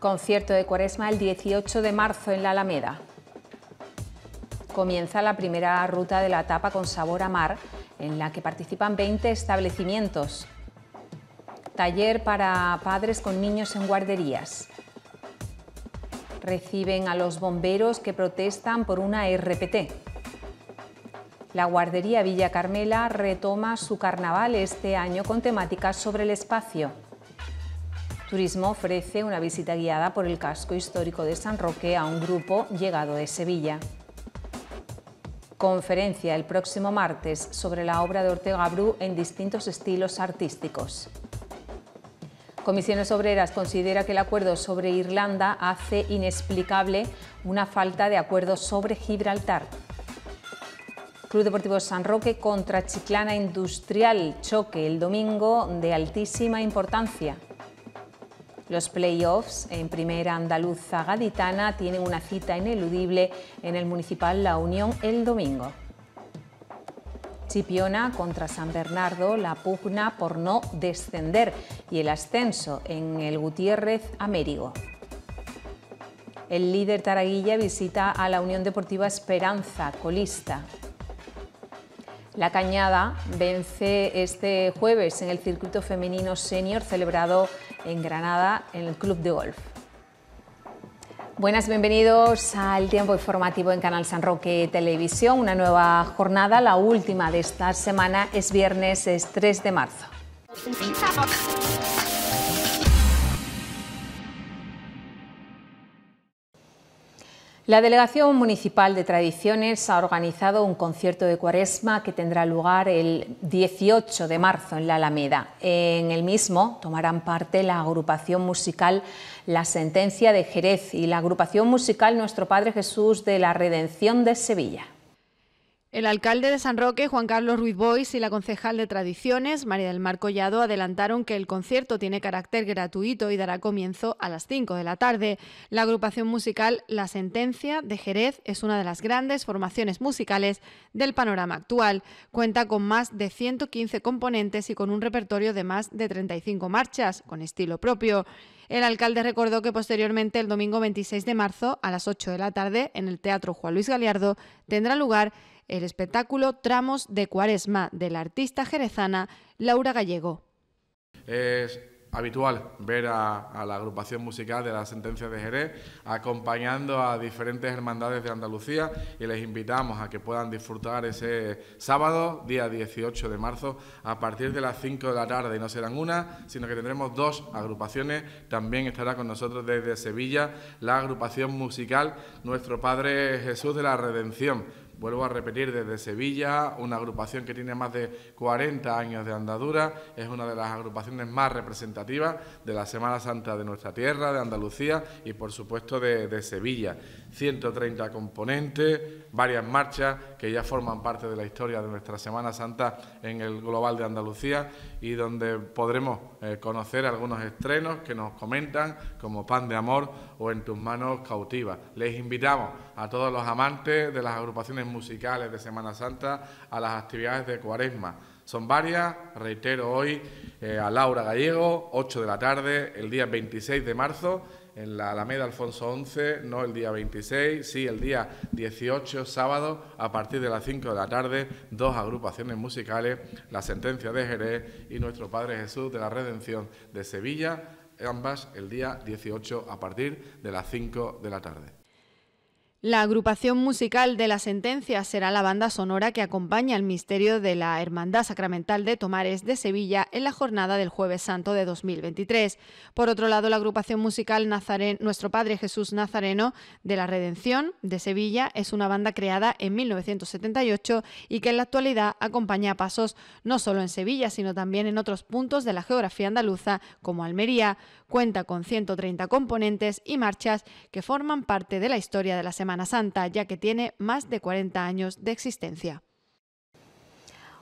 Concierto de Cuaresma el 18 de marzo en la Alameda. Comienza la primera ruta de la etapa con sabor a mar, en la que participan 20 establecimientos. Taller para padres con niños en guarderías. Reciben a los bomberos que protestan por una RPT. La guardería Villa Carmela retoma su carnaval este año con temáticas sobre el espacio. Turismo ofrece una visita guiada por el casco histórico de San Roque a un grupo llegado de Sevilla. Conferencia el próximo martes sobre la obra de Ortega Bru en distintos estilos artísticos. Comisiones Obreras considera que el acuerdo sobre Irlanda hace inexplicable una falta de acuerdo sobre Gibraltar. Club Deportivo San Roque contra Chiclana Industrial, choque el domingo de altísima importancia. Los playoffs en primera andaluza gaditana tienen una cita ineludible en el municipal La Unión el domingo. Chipiona contra San Bernardo, la pugna por no descender y el ascenso en el Gutiérrez Amérigo. El líder Taraguilla visita a la Unión Deportiva Esperanza, colista. La Cañada vence este jueves en el circuito femenino senior celebrado en Granada en el Club de Golf. Buenas, bienvenidos al tiempo informativo en Canal San Roque Televisión. Una nueva jornada, la última de esta semana, es viernes, 3 de marzo. La Delegación Municipal de Tradiciones ha organizado un concierto de cuaresma que tendrá lugar el 18 de marzo en la Alameda. En el mismo tomarán parte la agrupación musical La Sentencia de Jerez y la agrupación musical Nuestro Padre Jesús de la Redención de Sevilla. El alcalde de San Roque, Juan Carlos Ruiz Bois, y la concejal de Tradiciones, María del Mar Collado, adelantaron que el concierto tiene carácter gratuito y dará comienzo a las 5 de la tarde. La agrupación musical La Sentencia de Jerez es una de las grandes formaciones musicales del panorama actual. Cuenta con más de 115 componentes y con un repertorio de más de 35 marchas, con estilo propio. El alcalde recordó que posteriormente, el domingo 26 de marzo, a las 8 de la tarde, en el Teatro Juan Luis Galiardo, tendrá lugar el espectáculo Tramos de Cuaresma de la artista jerezana Laura Gallego. Es habitual ver a, la agrupación musical de la Sentencia de Jerez acompañando a diferentes hermandades de Andalucía y les invitamos a que puedan disfrutar ese sábado, día 18 de marzo, a partir de las 5 de la tarde. Y no serán una, sino que tendremos dos agrupaciones. También estará con nosotros desde Sevilla la agrupación musical Nuestro Padre Jesús de la Redención vuelvo a repetir, desde Sevilla, una agrupación que tiene más de 40 años de andadura, es una de las agrupaciones más representativas de la Semana Santa de nuestra tierra, de Andalucía y por supuesto de, Sevilla. 130 componentes, varias marchas que ya forman parte de la historia de nuestra Semana Santa en el Global de Andalucía y donde podremos eh, conocer algunos estrenos que nos comentan como Pan de Amor o En tus manos cautiva Les invitamos a todos los amantes de las agrupaciones musicales de Semana Santa a las actividades de Cuaresma. Son varias, reitero hoy eh, a Laura Gallego, 8 de la tarde, el día 26 de marzo, en la Alameda Alfonso 11, no el día 26, sí el día 18, sábado, a partir de las 5 de la tarde, dos agrupaciones musicales, La Sentencia de Jerez y Nuestro Padre Jesús de la Redención de Sevilla, ambas el día 18 a partir de las 5 de la tarde. La agrupación musical de la sentencia será la banda sonora que acompaña el misterio de la Hermandad Sacramental de Tomares de Sevilla en la jornada del Jueves Santo de 2023. Por otro lado, la agrupación musical Nazaren, Nuestro Padre Jesús Nazareno de la Redención de Sevilla es una banda creada en 1978 y que en la actualidad acompaña pasos no solo en Sevilla, sino también en otros puntos de la geografía andaluza como Almería. Cuenta con 130 componentes y marchas que forman parte de la historia de la Semana Santa, ya que tiene más de 40 años de existencia.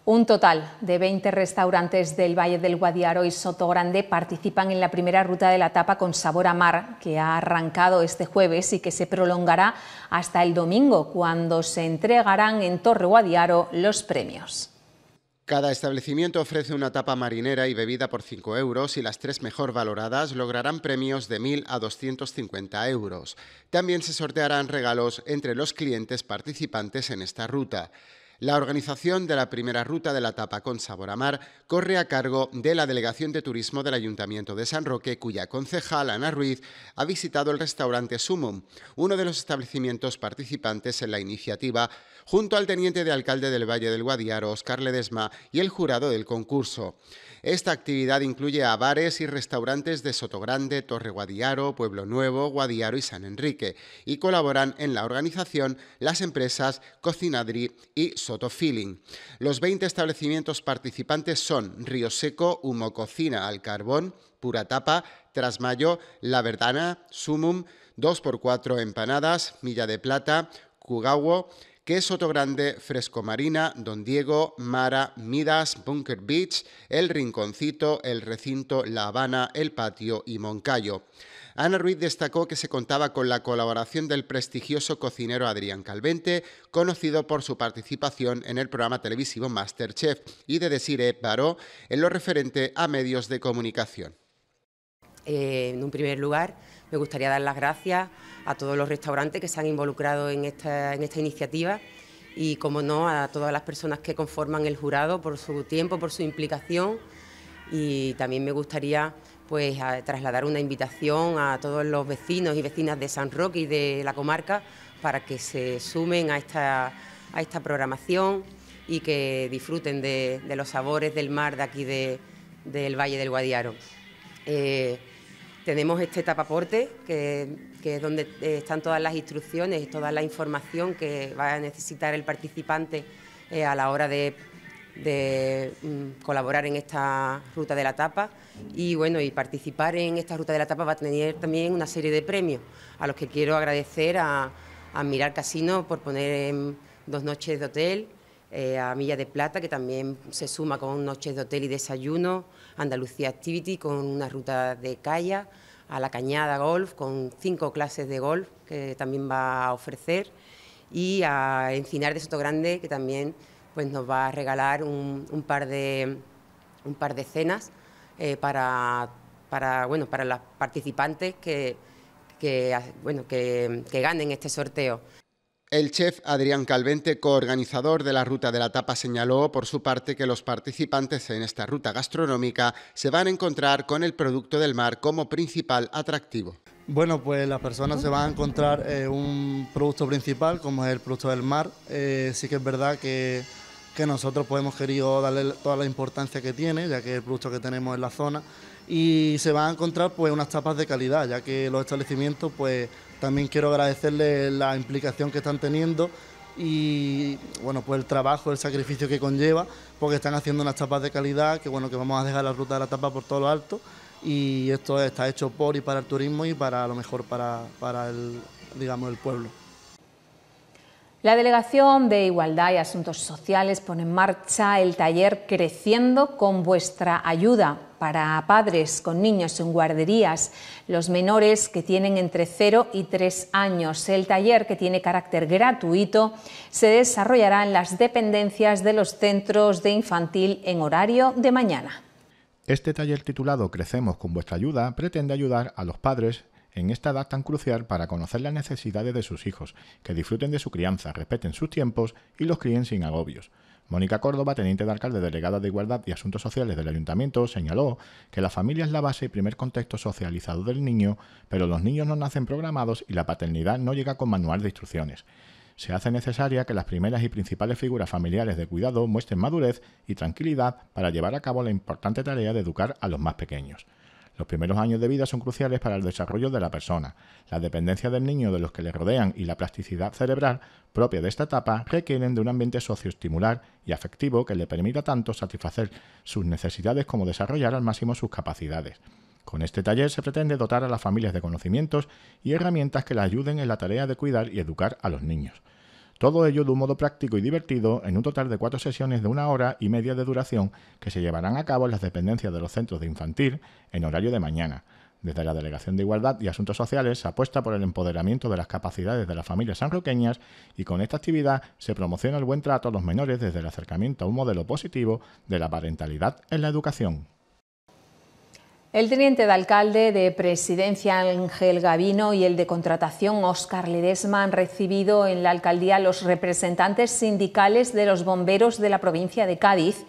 Un total de 20 restaurantes del Valle del Guadiaro y Soto Grande participan en la primera ruta de la tapa con sabor a mar, que ha arrancado este jueves y que se prolongará hasta el domingo, cuando se entregarán en Torre Guadiaro los premios. Cada establecimiento ofrece una tapa marinera y bebida por 5 euros y las tres mejor valoradas lograrán premios de 1.000 a 250 euros. También se sortearán regalos entre los clientes participantes en esta ruta. La organización de la primera ruta de la tapa con sabor a mar corre a cargo de la Delegación de Turismo del Ayuntamiento de San Roque, cuya concejal, Ana Ruiz, ha visitado el restaurante Sumum, uno de los establecimientos participantes en la iniciativa, junto al teniente de alcalde del Valle del Guadiaro, Oscar Ledesma, y el jurado del concurso. Esta actividad incluye a bares y restaurantes de Sotogrande, Torre Guadiaro, Pueblo Nuevo, Guadiaro y San Enrique, y colaboran en la organización las empresas Cocinadri y los 20 establecimientos participantes son Río Seco, Humo Cocina al Carbón, Pura Tapa, Trasmayo, La Verdana, Sumum, 2x4 Empanadas, Milla de Plata, Cugawo, que Grande, Fresco Marina, Don Diego, Mara, Midas, Bunker Beach, El Rinconcito, El Recinto, La Habana, El Patio y Moncayo. Ana Ruiz destacó que se contaba con la colaboración del prestigioso cocinero Adrián Calvente, conocido por su participación en el programa televisivo Masterchef, y de Desiree Baró en lo referente a medios de comunicación. Eh, en un primer lugar, me gustaría dar las gracias a todos los restaurantes que se han involucrado en esta, en esta iniciativa y, como no, a todas las personas que conforman el jurado por su tiempo, por su implicación. Y también me gustaría pues a trasladar una invitación a todos los vecinos y vecinas de San Roque y de la comarca para que se sumen a esta, a esta programación y que disfruten de, los sabores del mar de aquí del Valle del Guadiaro. Eh, tenemos este tapaporte, que, que, es donde eh, están todas las instrucciones y toda la información que va a necesitar el participante eh, a la hora de de mm, colaborar en esta ruta de la tapa y bueno, y participar en esta ruta de la tapa va a tener también una serie de premios a los que quiero agradecer a, a Casino por poner dos noches de hotel, eh, a Milla de Plata que también se suma con noches de hotel y desayuno, Andalucía Activity con una ruta de calla, a la Cañada Golf con cinco clases de golf que también va a ofrecer y a Encinar de Soto Grande que también pues nos va a regalar un, par, de, cenas eh, para, para, bueno, para las participantes que ganen este sorteo. El chef Adrián Calvente, coorganizador de la Ruta de la Tapa, señaló por su parte que los participantes en esta ruta gastronómica se van a encontrar con el producto del mar como principal atractivo. Bueno, pues las personas se van a encontrar eh, un producto principal, como es el producto del mar. Eh, sí que es verdad que, que, nosotros pues, hemos querido darle toda la importancia que tiene, ya que es el producto que tenemos en la zona. Y se van a encontrar pues, unas tapas de calidad, ya que los establecimientos, pues también quiero agradecerles la implicación que están teniendo y bueno pues el trabajo, el sacrificio que conlleva, porque están haciendo unas tapas de calidad que bueno que vamos a dejar la ruta de la tapa por todo lo alto y esto está hecho por y para el turismo y para a lo mejor para, el, el pueblo. La Delegación de Igualdad y Asuntos Sociales pone en marcha el taller Creciendo con vuestra ayuda para padres con niños en guarderías, los menores que tienen entre 0 y 3 años. El taller, que tiene carácter gratuito, se desarrollará en las dependencias de los centros de infantil en horario de mañana. Este taller titulado Crecemos con vuestra ayuda pretende ayudar a los padres en esta edad tan crucial para conocer las necesidades de sus hijos, que disfruten de su crianza, respeten sus tiempos y los críen sin agobios. Mónica Córdoba, teniente de alcalde delegada de Igualdad y Asuntos Sociales del Ayuntamiento, señaló que la familia es la base y primer contexto socializado del niño, pero los niños no nacen programados y la paternidad no llega con manual de instrucciones se hace necesaria que las primeras y principales figuras familiares de cuidado muestren madurez y tranquilidad para llevar a cabo la importante tarea de educar a los más pequeños. Los primeros años de vida son cruciales para el desarrollo de la persona. La dependencia del niño de los que le rodean y la plasticidad cerebral propia de esta etapa requieren de un ambiente socioestimular y afectivo que le permita tanto satisfacer sus necesidades como desarrollar al máximo sus capacidades. Con este taller se pretende dotar a las familias de conocimientos y herramientas que las ayuden en la tarea de cuidar y educar a los niños. Todo ello de un modo práctico y divertido en un total de cuatro sesiones de una hora y media de duración que se llevarán a cabo en las dependencias de los centros de infantil en horario de mañana. Desde la Delegación de Igualdad y Asuntos Sociales se apuesta por el empoderamiento de las capacidades de las familias sanroqueñas y con esta actividad se promociona el buen trato a los menores desde el acercamiento a un modelo positivo de la parentalidad en la educación. El teniente de alcalde de Presidencia Ángel Gavino y el de Contratación Óscar Ledesma han recibido en la alcaldía los representantes sindicales de los bomberos de la provincia de Cádiz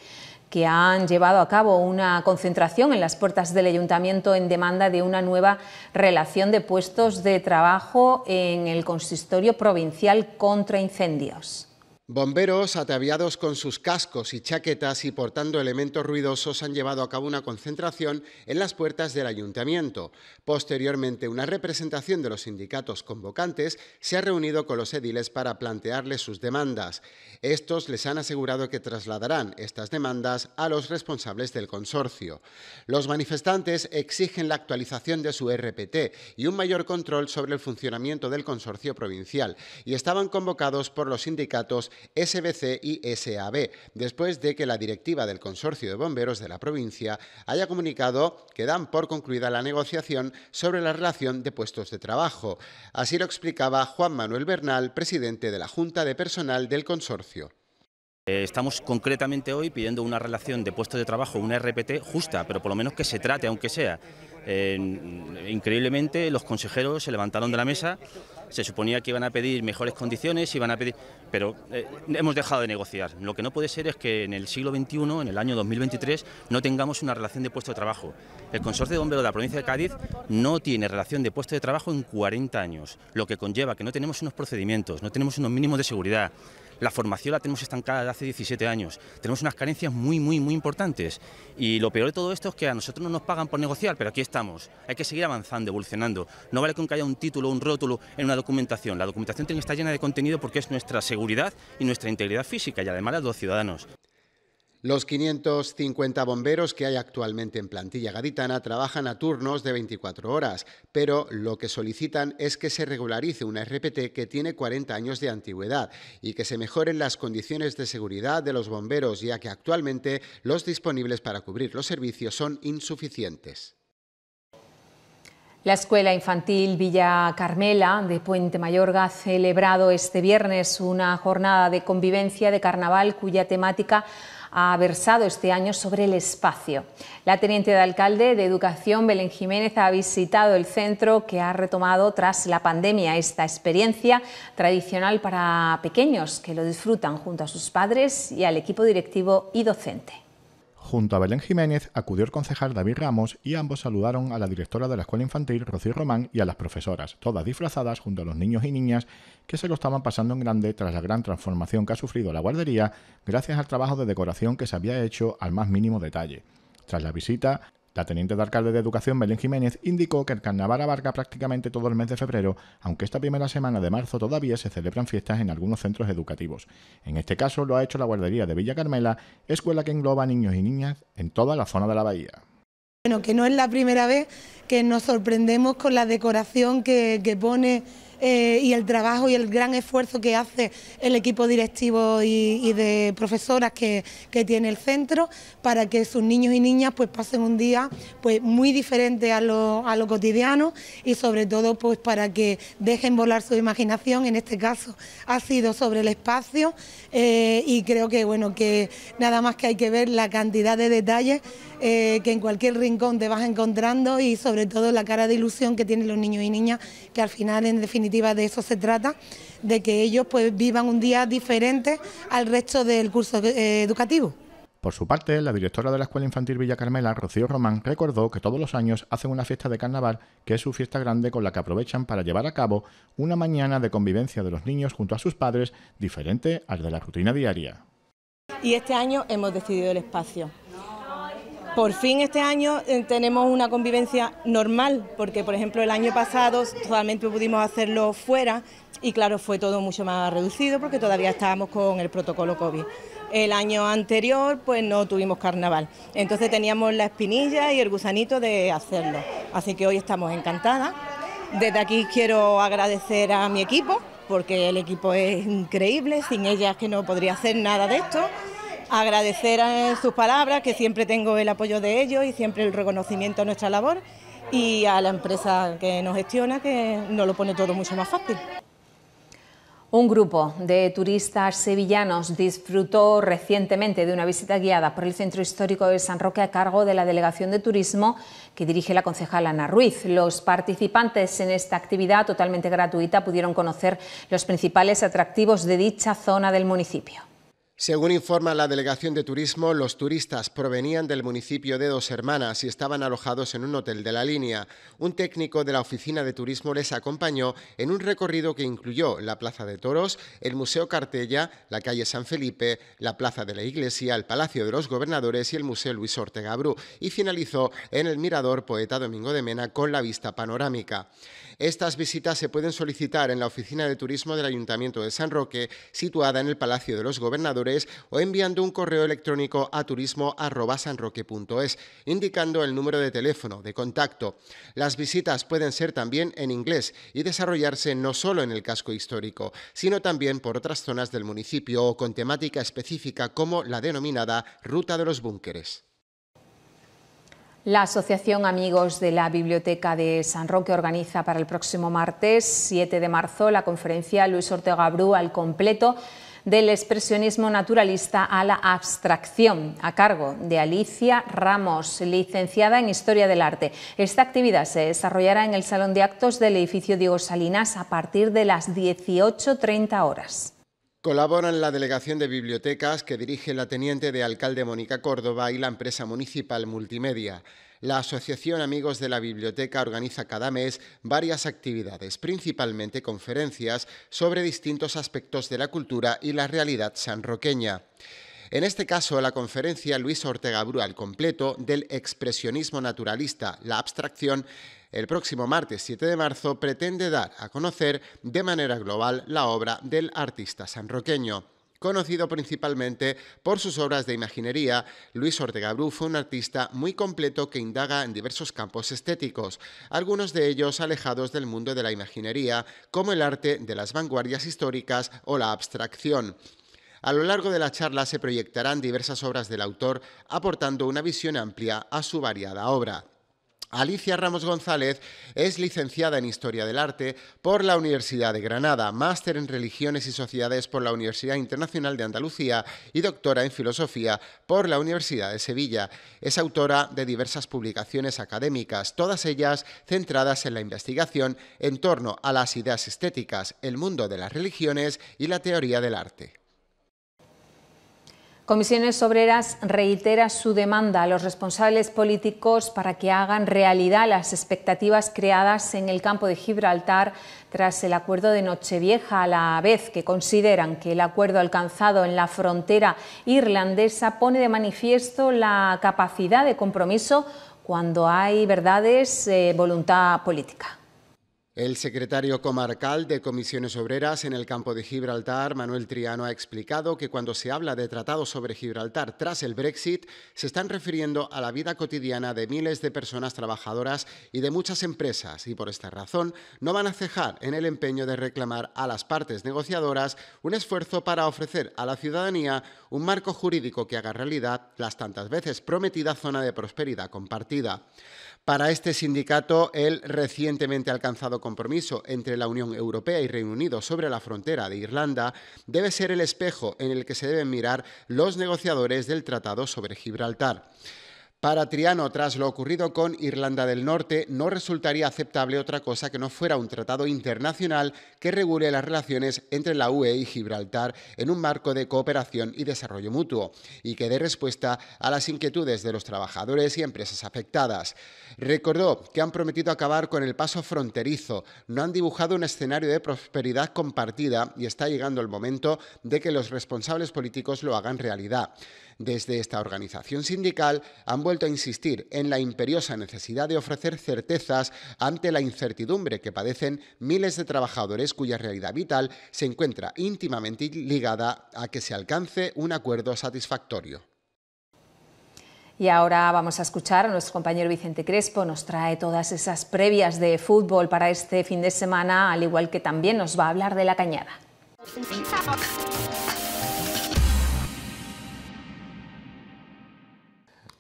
que han llevado a cabo una concentración en las puertas del ayuntamiento en demanda de una nueva relación de puestos de trabajo en el consistorio provincial contra incendios. Bomberos, ataviados con sus cascos y chaquetas y portando elementos ruidosos, han llevado a cabo una concentración en las puertas del ayuntamiento. Posteriormente, una representación de los sindicatos convocantes se ha reunido con los ediles para plantearles sus demandas. Estos les han asegurado que trasladarán estas demandas a los responsables del consorcio. Los manifestantes exigen la actualización de su RPT y un mayor control sobre el funcionamiento del consorcio provincial y estaban convocados por los sindicatos SBC y SAB, después de que la directiva del Consorcio de Bomberos de la provincia haya comunicado que dan por concluida la negociación sobre la relación de puestos de trabajo. Así lo explicaba Juan Manuel Bernal, presidente de la Junta de Personal del Consorcio. Eh, estamos concretamente hoy pidiendo una relación de puestos de trabajo, una RPT justa, pero por lo menos que se trate, aunque sea, increíblemente los consejeros se levantaron de la mesa se suponía que iban a pedir mejores condiciones, iban a pedir, pero eh, hemos dejado de negociar. Lo que no puede ser es que en el siglo XXI, en el año 2023, no tengamos una relación de puesto de trabajo. El consorcio de bomberos de la provincia de Cádiz no tiene relación de puesto de trabajo en 40 años, lo que conlleva que no tenemos unos procedimientos, no tenemos unos mínimos de seguridad. La formación la tenemos estancada hace 17 años. Tenemos unas carencias muy, muy, muy importantes. Y lo peor de todo esto es que a nosotros no nos pagan por negociar, pero aquí estamos. Hay que seguir avanzando, evolucionando. No vale con que haya un título, un rótulo en una documentación. La documentación tiene que estar llena de contenido porque es nuestra seguridad y nuestra integridad física y además a de los ciudadanos. Los 550 bomberos que hay actualmente en plantilla gaditana trabajan a turnos de 24 horas, pero lo que solicitan es que se regularice una RPT que tiene 40 años de antigüedad y que se mejoren las condiciones de seguridad de los bomberos, ya que actualmente los disponibles para cubrir los servicios son insuficientes. La Escuela Infantil Villa Carmela de Puente Mayorga ha celebrado este viernes una jornada de convivencia de carnaval cuya temática ha versado este año sobre el espacio. La teniente de alcalde de Educación, Belén Jiménez, ha visitado el centro que ha retomado tras la pandemia esta experiencia tradicional para pequeños que lo disfrutan junto a sus padres y al equipo directivo y docente. Junto a Belén Jiménez acudió el concejal David Ramos y ambos saludaron a la directora de la escuela infantil, Rocío Román, y a las profesoras, todas disfrazadas junto a los niños y niñas que se lo estaban pasando en grande tras la gran transformación que ha sufrido la guardería gracias al trabajo de decoración que se había hecho al más mínimo detalle. Tras la visita, la teniente de alcalde de Educación, Belén Jiménez, indicó que el carnaval abarca prácticamente todo el mes de febrero, aunque esta primera semana de marzo todavía se celebran fiestas en algunos centros educativos. En este caso lo ha hecho la guardería de Villa Carmela, escuela que engloba niños y niñas en toda la zona de la bahía. Bueno, que no es la primera vez que nos sorprendemos con la decoración que, pone eh, y el trabajo y el gran esfuerzo que hace el equipo directivo y, de profesoras que, tiene el centro para que sus niños y niñas pues pasen un día pues muy diferente a lo, cotidiano y sobre todo pues para que dejen volar su imaginación, en este caso ha sido sobre el espacio eh, y creo que bueno que nada más que hay que ver la cantidad de detalles eh, que en cualquier rincón te vas encontrando y sobre todo la cara de ilusión que tienen los niños y niñas que al final en definitiva de eso se trata, de que ellos pues vivan un día diferente al resto del curso eh, educativo. Por su parte, la directora de la Escuela Infantil Villa Carmela, Rocío Román, recordó que todos los años hacen una fiesta de carnaval, que es su fiesta grande con la que aprovechan para llevar a cabo una mañana de convivencia de los niños junto a sus padres, diferente al de la rutina diaria. Y este año hemos decidido el espacio. Por fin este año eh, tenemos una convivencia normal, porque por ejemplo el año pasado solamente pudimos hacerlo fuera y claro, fue todo mucho más reducido porque todavía estábamos con el protocolo COVID. El año anterior pues no tuvimos carnaval, entonces teníamos la espinilla y el gusanito de hacerlo. Así que hoy estamos encantadas. Desde aquí quiero agradecer a mi equipo, porque el equipo es increíble, sin ellas que no podría hacer nada de esto agradecer sus palabras, que siempre tengo el apoyo de ellos y siempre el reconocimiento a nuestra labor y a la empresa que nos gestiona, que nos lo pone todo mucho más fácil. Un grupo de turistas sevillanos disfrutó recientemente de una visita guiada por el Centro Histórico de San Roque a cargo de la Delegación de Turismo que dirige la concejal Ana Ruiz. Los participantes en esta actividad totalmente gratuita pudieron conocer los principales atractivos de dicha zona del municipio. Según informa la Delegación de Turismo, los turistas provenían del municipio de Dos Hermanas y estaban alojados en un hotel de la línea. Un técnico de la Oficina de Turismo les acompañó en un recorrido que incluyó la Plaza de Toros, el Museo Cartella, la calle San Felipe, la Plaza de la Iglesia, el Palacio de los Gobernadores y el Museo Luis Ortega Bru, y finalizó en el Mirador Poeta Domingo de Mena con la vista panorámica. Estas visitas se pueden solicitar en la Oficina de Turismo del Ayuntamiento de San Roque, situada en el Palacio de los Gobernadores o enviando un correo electrónico a turismo@sanroque.es indicando el número de teléfono de contacto. Las visitas pueden ser también en inglés y desarrollarse no solo en el casco histórico, sino también por otras zonas del municipio o con temática específica como la denominada Ruta de los Búnkeres. La Asociación Amigos de la Biblioteca de San Roque organiza para el próximo martes 7 de marzo la conferencia Luis Ortega Bru al completo del expresionismo naturalista a la abstracción, a cargo de Alicia Ramos, licenciada en Historia del Arte. Esta actividad se desarrollará en el Salón de Actos del edificio Diego Salinas a partir de las 18.30 horas. Colaboran la Delegación de Bibliotecas que dirige la Teniente de Alcalde Mónica Córdoba y la empresa municipal Multimedia. La Asociación Amigos de la Biblioteca organiza cada mes varias actividades, principalmente conferencias sobre distintos aspectos de la cultura y la realidad sanroqueña. En este caso, la conferencia Luis Ortega Bru al completo del expresionismo naturalista, la abstracción, el próximo martes 7 de marzo pretende dar a conocer de manera global la obra del artista sanroqueño. Conocido principalmente por sus obras de imaginería, Luis Ortega Bru fue un artista muy completo que indaga en diversos campos estéticos, algunos de ellos alejados del mundo de la imaginería, como el arte de las vanguardias históricas o la abstracción. A lo largo de la charla se proyectarán diversas obras del autor, aportando una visión amplia a su variada obra. Alicia Ramos González es licenciada en Historia del Arte por la Universidad de Granada, máster en Religiones y Sociedades por la Universidad Internacional de Andalucía y doctora en Filosofía por la Universidad de Sevilla. Es autora de diversas publicaciones académicas, todas ellas centradas en la investigación en torno a las ideas estéticas, el mundo de las religiones y la teoría del arte. Comisiones Obreras reitera su demanda a los responsables políticos para que hagan realidad las expectativas creadas en el campo de Gibraltar tras el acuerdo de Nochevieja, a la vez que consideran que el acuerdo alcanzado en la frontera irlandesa pone de manifiesto la capacidad de compromiso cuando hay verdades, eh, voluntad política. El secretario comarcal de Comisiones Obreras en el campo de Gibraltar, Manuel Triano, ha explicado que cuando se habla de tratados sobre Gibraltar tras el Brexit, se están refiriendo a la vida cotidiana de miles de personas trabajadoras y de muchas empresas, y por esta razón no van a cejar en el empeño de reclamar a las partes negociadoras un esfuerzo para ofrecer a la ciudadanía un marco jurídico que haga realidad las tantas veces prometida zona de prosperidad compartida para este sindicato el recientemente alcanzado compromiso entre la Unión Europea y Reino Unido sobre la frontera de Irlanda debe ser el espejo en el que se deben mirar los negociadores del Tratado sobre Gibraltar. Para Triano, tras lo ocurrido con Irlanda del Norte, no resultaría aceptable otra cosa que no fuera un tratado internacional que regule las relaciones entre la UE y Gibraltar en un marco de cooperación y desarrollo mutuo y que dé respuesta a las inquietudes de los trabajadores y empresas afectadas. Recordó que han prometido acabar con el paso fronterizo, no han dibujado un escenario de prosperidad compartida y está llegando el momento de que los responsables políticos lo hagan realidad. Desde esta organización sindical han vuelto a insistir en la imperiosa necesidad de ofrecer certezas ante la incertidumbre que padecen miles de trabajadores cuya realidad vital se encuentra íntimamente ligada a que se alcance un acuerdo satisfactorio. Y ahora vamos a escuchar a nuestro compañero Vicente Crespo, nos trae todas esas previas de fútbol para este fin de semana, al igual que también nos va a hablar de la cañada.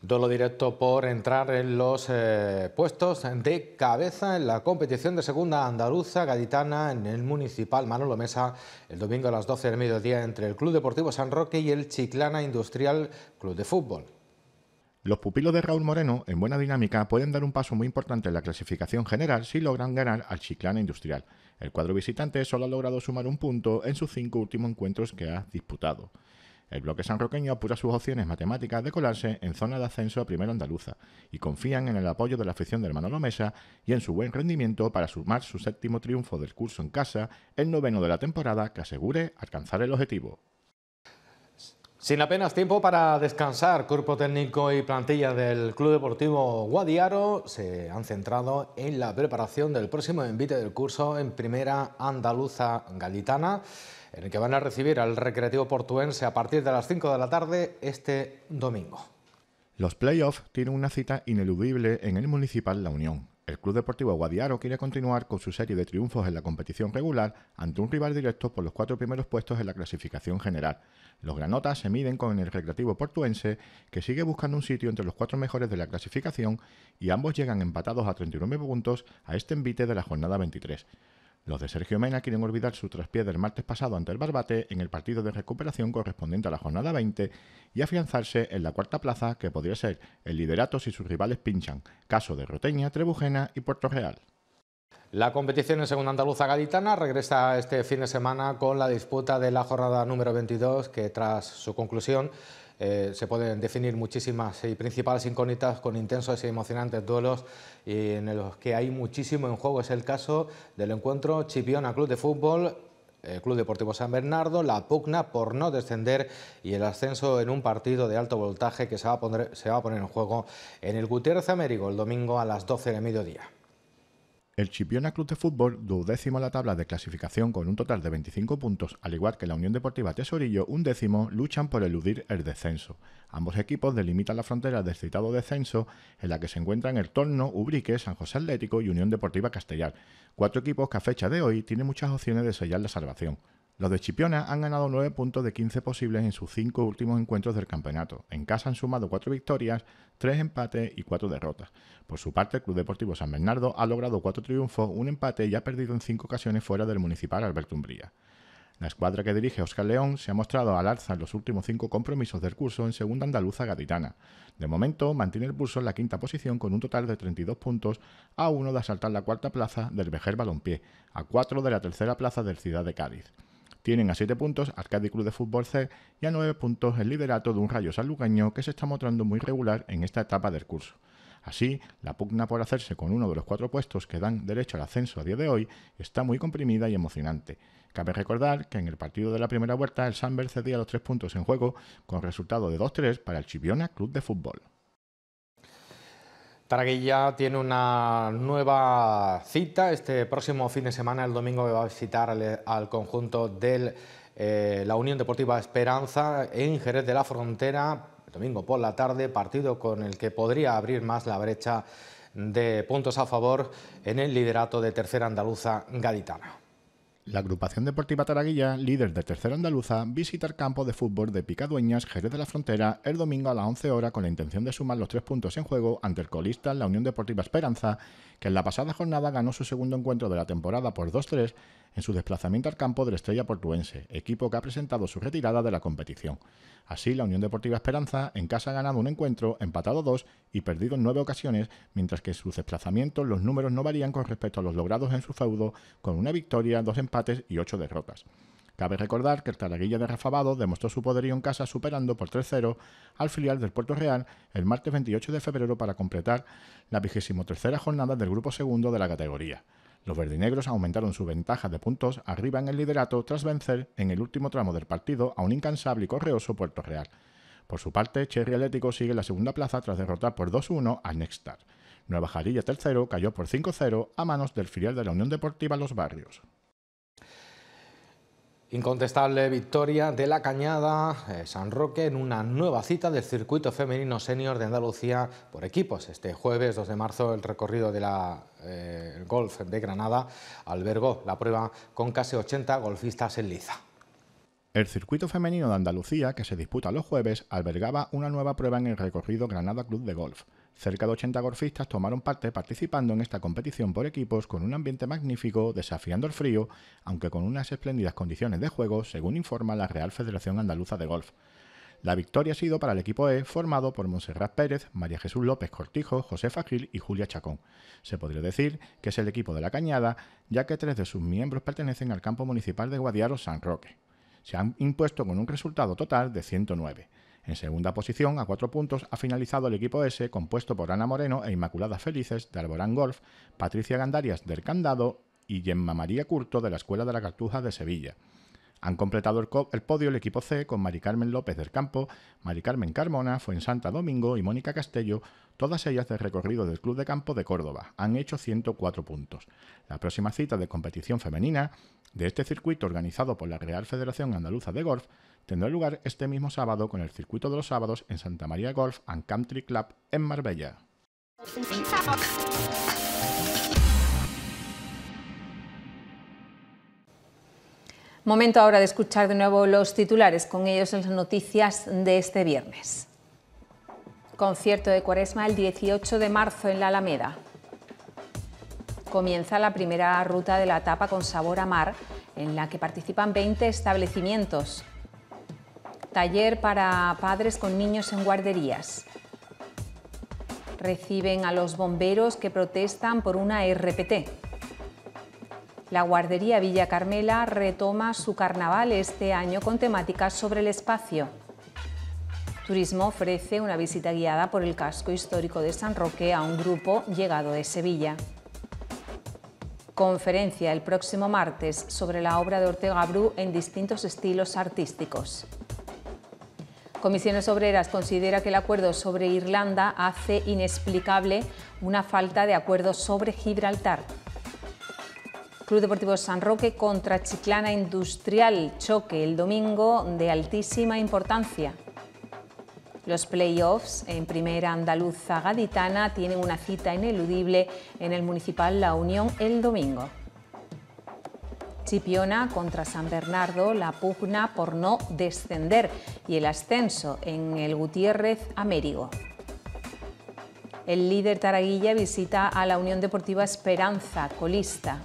Dolo directo por entrar en los eh, puestos de cabeza en la competición de segunda andaluza gaditana en el municipal Manolo Mesa el domingo a las 12 del mediodía entre el Club Deportivo San Roque y el Chiclana Industrial Club de Fútbol. Los pupilos de Raúl Moreno, en buena dinámica, pueden dar un paso muy importante en la clasificación general si logran ganar al Chiclana Industrial. El cuadro visitante solo ha logrado sumar un punto en sus cinco últimos encuentros que ha disputado. El bloque sanroqueño apura sus opciones matemáticas de colarse en zona de ascenso a Primera Andaluza y confían en el apoyo de la afición del hermano Lomesa y en su buen rendimiento para sumar su séptimo triunfo del curso en casa, el noveno de la temporada que asegure alcanzar el objetivo. Sin apenas tiempo para descansar, cuerpo técnico y plantilla del Club Deportivo Guadiaro se han centrado en la preparación del próximo envite del curso en Primera Andaluza Galitana en el que van a recibir al Recreativo Portuense a partir de las 5 de la tarde este domingo. Los playoffs tienen una cita ineludible en el Municipal La Unión. El Club Deportivo Guadiaro quiere continuar con su serie de triunfos en la competición regular ante un rival directo por los cuatro primeros puestos en la clasificación general. Los granotas se miden con el Recreativo Portuense, que sigue buscando un sitio entre los cuatro mejores de la clasificación y ambos llegan empatados a 39 puntos a este envite de la jornada 23. Los de Sergio Mena quieren olvidar su traspié del martes pasado ante el Barbate en el partido de recuperación correspondiente a la jornada 20 y afianzarse en la cuarta plaza que podría ser el liderato si sus rivales pinchan, caso de Roteña, Trebujena y Puerto Real. La competición en Segunda Andaluza Gaditana regresa este fin de semana con la disputa de la jornada número 22 que tras su conclusión eh, se pueden definir muchísimas y principales incógnitas con intensos y emocionantes duelos y en los que hay muchísimo en juego. Es el caso del encuentro Chipiona Club de Fútbol eh, Club Deportivo San Bernardo, la pugna por no descender y el ascenso en un partido de alto voltaje que se va a poner, se va a poner en juego en el Gutiérrez Américo el domingo a las 12 de mediodía. El Chipiona Club de Fútbol, duodécimo en la tabla de clasificación con un total de 25 puntos, al igual que la Unión Deportiva Tesorillo, un décimo, luchan por eludir el descenso. Ambos equipos delimitan la frontera del citado descenso, en la que se encuentran el Torno, Ubrique, San José Atlético y Unión Deportiva Castellar. Cuatro equipos que a fecha de hoy tienen muchas opciones de sellar la salvación. Los de Chipiona han ganado 9 puntos de 15 posibles en sus 5 últimos encuentros del campeonato. En casa han sumado 4 victorias, 3 empates y 4 derrotas. Por su parte, el Club Deportivo San Bernardo ha logrado 4 triunfos, un empate y ha perdido en 5 ocasiones fuera del municipal Alberto Umbría. La escuadra que dirige Oscar León se ha mostrado al alza en los últimos cinco compromisos del curso en segunda andaluza gaditana. De momento, mantiene el pulso en la quinta posición con un total de 32 puntos, a uno de asaltar la cuarta plaza del Vejer Balompié, a cuatro de la tercera plaza del Ciudad de Cádiz. Tienen a 7 puntos Arcadi Club de Fútbol C y a 9 puntos el liderato de un Rayo salugaño que se está mostrando muy regular en esta etapa del curso. Así, la pugna por hacerse con uno de los cuatro puestos que dan derecho al ascenso a día de hoy está muy comprimida y emocionante. Cabe recordar que en el partido de la primera vuelta el Sanber cedía los tres puntos en juego con resultado de 2-3 para el Chiviona Club de Fútbol. Taraguilla tiene una nueva cita. Este próximo fin de semana, el domingo, va a visitar al, conjunto de eh, la Unión Deportiva Esperanza en Jerez de la Frontera. domingo por la tarde, partido con el que podría abrir más la brecha de puntos a favor en el liderato de Tercera Andaluza Gaditana. La agrupación deportiva Taraguilla, líder de tercera andaluza, visita el campo de fútbol de Picadueñas, Jerez de la Frontera, el domingo a las 11 horas con la intención de sumar los tres puntos en juego ante el colista la Unión Deportiva Esperanza, que en la pasada jornada ganó su segundo encuentro de la temporada por 2-3 en su desplazamiento al campo del Estrella Portuense, equipo que ha presentado su retirada de la competición. Así, la Unión Deportiva Esperanza en casa ha ganado un encuentro, empatado dos y perdido en nueve ocasiones, mientras que en sus desplazamientos los números no varían con respecto a los logrados en su feudo, con una victoria, dos empates y ocho derrotas. Cabe recordar que el Taraguilla de Rafabado demostró su poderío en casa superando por 3-0 al filial del Puerto Real el martes 28 de febrero para completar la vigésimo jornada del grupo segundo de la categoría. Los verdinegros aumentaron su ventaja de puntos arriba en el liderato tras vencer en el último tramo del partido a un incansable y correoso Puerto Real. Por su parte, Cherry Atlético sigue la segunda plaza tras derrotar por 2-1 al Nextar. Nueva Jarilla tercero cayó por 5-0 a manos del filial de la Unión Deportiva Los Barrios. Incontestable victoria de la Cañada eh, San Roque en una nueva cita del circuito femenino senior de Andalucía por equipos. Este jueves 2 de marzo el recorrido del eh, Golf de Granada albergó la prueba con casi 80 golfistas en liza. El circuito femenino de Andalucía, que se disputa los jueves, albergaba una nueva prueba en el recorrido Granada Club de Golf. Cerca de 80 golfistas tomaron parte participando en esta competición por equipos con un ambiente magnífico, desafiando el frío, aunque con unas espléndidas condiciones de juego, según informa la Real Federación Andaluza de Golf. La victoria ha sido para el equipo E, formado por Monserrat Pérez, María Jesús López Cortijo, José Gil y Julia Chacón. Se podría decir que es el equipo de la Cañada, ya que tres de sus miembros pertenecen al campo municipal de Guadiaro San Roque. Se han impuesto con un resultado total de 109. En segunda posición, a cuatro puntos, ha finalizado el equipo S, compuesto por Ana Moreno e Inmaculada Felices de Alborán Golf, Patricia Gandarias del Candado y Gemma María Curto de la Escuela de la Cartuja de Sevilla. Han completado el, podio el equipo C con Mari Carmen López del Campo, Mari Carmen Carmona, Santa Domingo y Mónica Castello, todas ellas del recorrido del Club de Campo de Córdoba. Han hecho 104 puntos. La próxima cita de competición femenina de este circuito organizado por la Real Federación Andaluza de Golf tendrá lugar este mismo sábado con el Circuito de los Sábados en Santa María Golf and Country Club en Marbella. Momento ahora de escuchar de nuevo los titulares, con ellos en las noticias de este viernes. Concierto de Cuaresma el 18 de marzo en la Alameda. Comienza la primera ruta de la etapa con sabor a mar, en la que participan 20 establecimientos. Taller para padres con niños en guarderías. Reciben a los bomberos que protestan por una RPT. La guardería Villa Carmela retoma su carnaval este año con temáticas sobre el espacio. Turismo ofrece una visita guiada por el casco histórico de San Roque a un grupo llegado de Sevilla. Conferencia el próximo martes sobre la obra de Ortega Bru en distintos estilos artísticos. Comisiones Obreras considera que el acuerdo sobre Irlanda hace inexplicable una falta de acuerdo sobre Gibraltar. Club Deportivo San Roque contra Chiclana Industrial, choque el domingo de altísima importancia. Los playoffs en primera andaluza gaditana tienen una cita ineludible en el municipal La Unión el domingo. Chipiona contra San Bernardo, la pugna por no descender y el ascenso en el Gutiérrez Amérigo. El líder Taraguilla visita a la Unión Deportiva Esperanza, colista.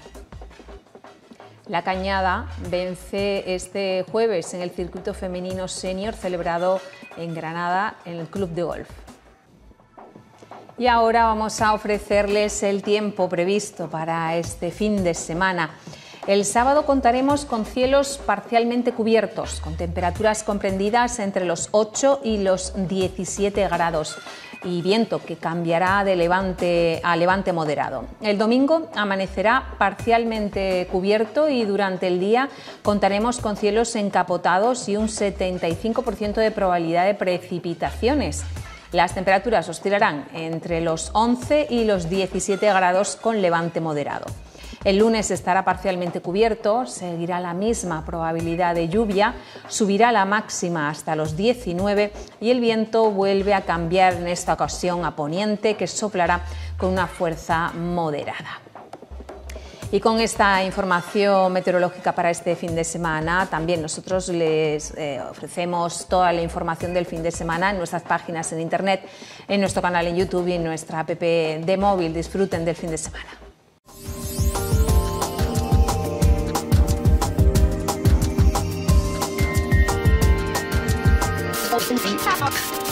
La Cañada vence este jueves en el circuito femenino senior celebrado en Granada en el Club de Golf. Y ahora vamos a ofrecerles el tiempo previsto para este fin de semana. El sábado contaremos con cielos parcialmente cubiertos, con temperaturas comprendidas entre los 8 y los 17 grados y viento que cambiará de levante a levante moderado. El domingo amanecerá parcialmente cubierto y durante el día contaremos con cielos encapotados y un 75% de probabilidad de precipitaciones. Las temperaturas oscilarán entre los 11 y los 17 grados con levante moderado. El lunes estará parcialmente cubierto, seguirá la misma probabilidad de lluvia, subirá la máxima hasta los 19 y el viento vuelve a cambiar en esta ocasión a poniente que soplará con una fuerza moderada. Y con esta información meteorológica para este fin de semana, también nosotros les eh, ofrecemos toda la información del fin de semana en nuestras páginas en Internet, en nuestro canal en YouTube y en nuestra app de móvil. Disfruten del fin de semana. Fuck.